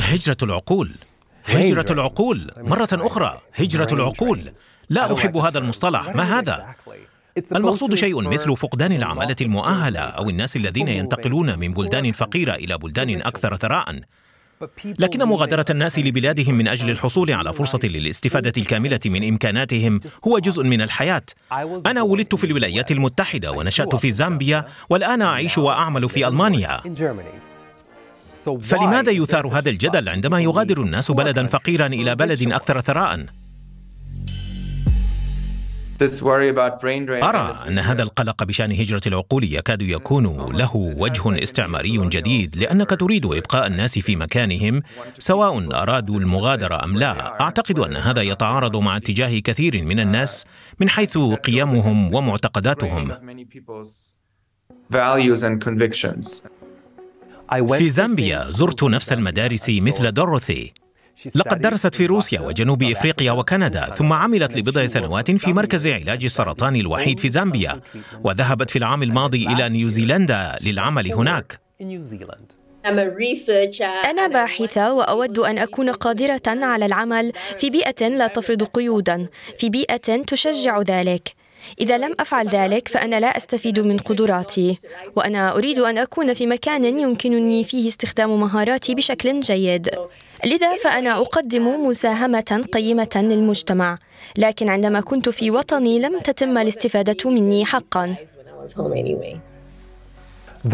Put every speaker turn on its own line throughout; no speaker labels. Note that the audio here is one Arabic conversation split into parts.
هجرة العقول هجرة العقول مرة أخرى هجرة العقول لا أحب هذا المصطلح ما هذا؟ المقصود شيء مثل فقدان العمالة المؤهلة أو الناس الذين ينتقلون من بلدان فقيرة إلى بلدان أكثر ثراء لكن مغادرة الناس لبلادهم من أجل الحصول على فرصة للاستفادة الكاملة من إمكاناتهم هو جزء من الحياة أنا ولدت في الولايات المتحدة ونشأت في زامبيا والآن أعيش وأعمل في ألمانيا فلماذا يثار هذا الجدل عندما يغادر الناس بلدا فقيرا إلى بلد أكثر ثراء؟ أرى أن هذا القلق بشأن هجرة العقول يكاد يكون له وجه استعماري جديد لأنك تريد إبقاء الناس في مكانهم سواء أرادوا المغادرة أم لا أعتقد أن هذا يتعارض مع اتجاه كثير من الناس من حيث قيمهم ومعتقداتهم في زامبيا زرت نفس المدارس مثل دوروثي لقد درست في روسيا وجنوب افريقيا وكندا ثم عملت لبضع سنوات في مركز علاج السرطان الوحيد في زامبيا وذهبت في العام الماضي الى نيوزيلندا للعمل هناك
أنا باحثة وأود أن أكون قادرة على العمل في بيئة لا تفرض قيودا، في بيئة تشجع ذلك. إذا لم أفعل ذلك فأنا لا أستفيد من قدراتي وأنا أريد أن أكون في مكان يمكنني فيه استخدام مهاراتي بشكل جيد لذا فأنا أقدم مساهمة قيمة للمجتمع لكن عندما كنت في وطني لم تتم الاستفادة مني حقا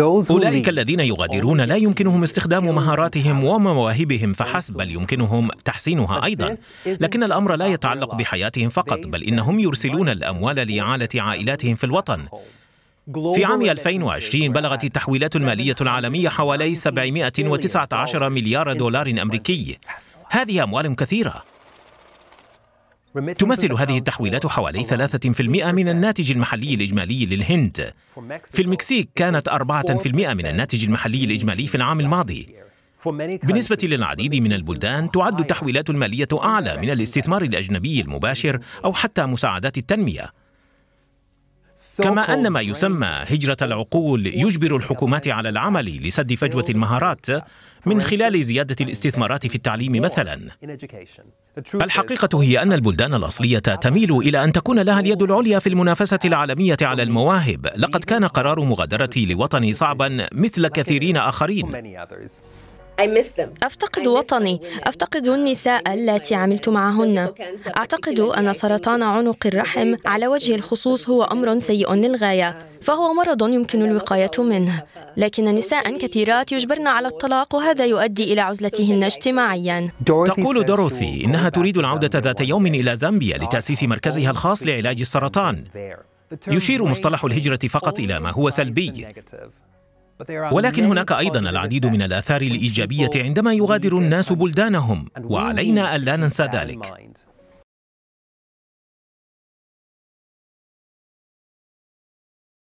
أولئك الذين يغادرون لا يمكنهم استخدام مهاراتهم ومواهبهم فحسب بل يمكنهم تحسينها أيضا لكن الأمر لا يتعلق بحياتهم فقط بل إنهم يرسلون الأموال لإعالة عائلاتهم في الوطن في عام 2020 بلغت التحويلات المالية العالمية حوالي 719 مليار دولار أمريكي هذه أموال كثيرة تمثل هذه التحويلات حوالي 3% من الناتج المحلي الإجمالي للهند في المكسيك كانت 4% من الناتج المحلي الإجمالي في العام الماضي بالنسبة للعديد من البلدان تعد التحويلات المالية أعلى من الاستثمار الأجنبي المباشر أو حتى مساعدات التنمية كما أن ما يسمى هجرة العقول يجبر الحكومات على العمل لسد فجوة المهارات من خلال زيادة الاستثمارات في التعليم مثلا الحقيقة هي أن البلدان الأصلية تميل إلى أن تكون لها اليد العليا في المنافسة العالمية على المواهب لقد كان قرار مغادرتي لوطني صعبا مثل كثيرين آخرين
أفتقد وطني أفتقد النساء التي عملت معهن أعتقد أن سرطان عنق الرحم على وجه الخصوص هو أمر سيء للغاية فهو مرض يمكن الوقاية منه لكن نساء كثيرات يجبرن على الطلاق وهذا يؤدي إلى عزلتهن اجتماعيا
تقول دوروثي إنها تريد العودة ذات يوم إلى زامبيا لتأسيس مركزها الخاص لعلاج السرطان يشير مصطلح الهجرة فقط إلى ما هو سلبي ولكن هناك ايضا العديد من الاثار الايجابيه عندما يغادر الناس بلدانهم وعلينا الا ننسى ذلك